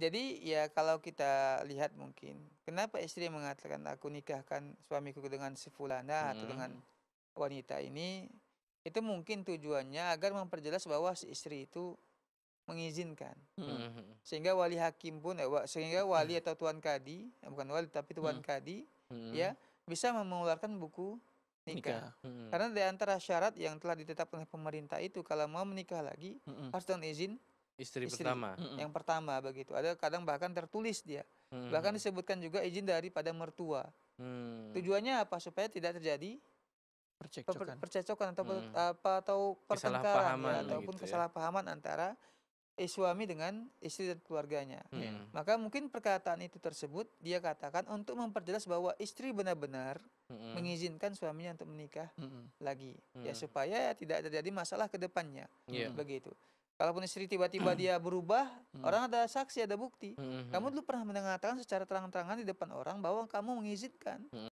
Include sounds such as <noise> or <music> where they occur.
Jadi ya kalau kita lihat mungkin kenapa istri mengatakan aku nikahkan suamiku dengan si fulana hmm. atau dengan hmm. wanita ini itu mungkin tujuannya agar memperjelas bahwa si istri itu mengizinkan hmm. hmm, hmm. sehingga wali hakim pun eh, sehingga wali atau tuan kadi eh, bukan wali tapi tuan hmm. kadi hmm. ya bisa mengeluarkan buku nikah. nikah. Hmm. Karena di antara syarat yang telah ditetapkan oleh pemerintah itu kalau mau menikah lagi hmm. harus dengan izin istri, istri pertama yang pertama begitu ada kadang bahkan tertulis dia mm. bahkan disebutkan juga izin daripada mertua mm. tujuannya apa supaya tidak terjadi percekcokan, percekcokan atau hmm. apa atau pertengkaran ya, gitu ataupun gitu kesalahpahaman ya. antara eh, suami dengan istri dan keluarganya. Hmm. Ya. Maka mungkin perkataan itu tersebut dia katakan untuk memperjelas bahwa istri benar-benar hmm. mengizinkan suaminya untuk menikah hmm. lagi ya, hmm. ya supaya tidak terjadi masalah kedepannya, depannya. Begitu. Kalaupun istri tiba-tiba <clears throat> dia berubah, hmm. orang ada saksi, ada bukti. Hmm, hmm, kamu dulu pernah mengatakan secara terang-terangan di depan orang bahwa kamu mengizinkan.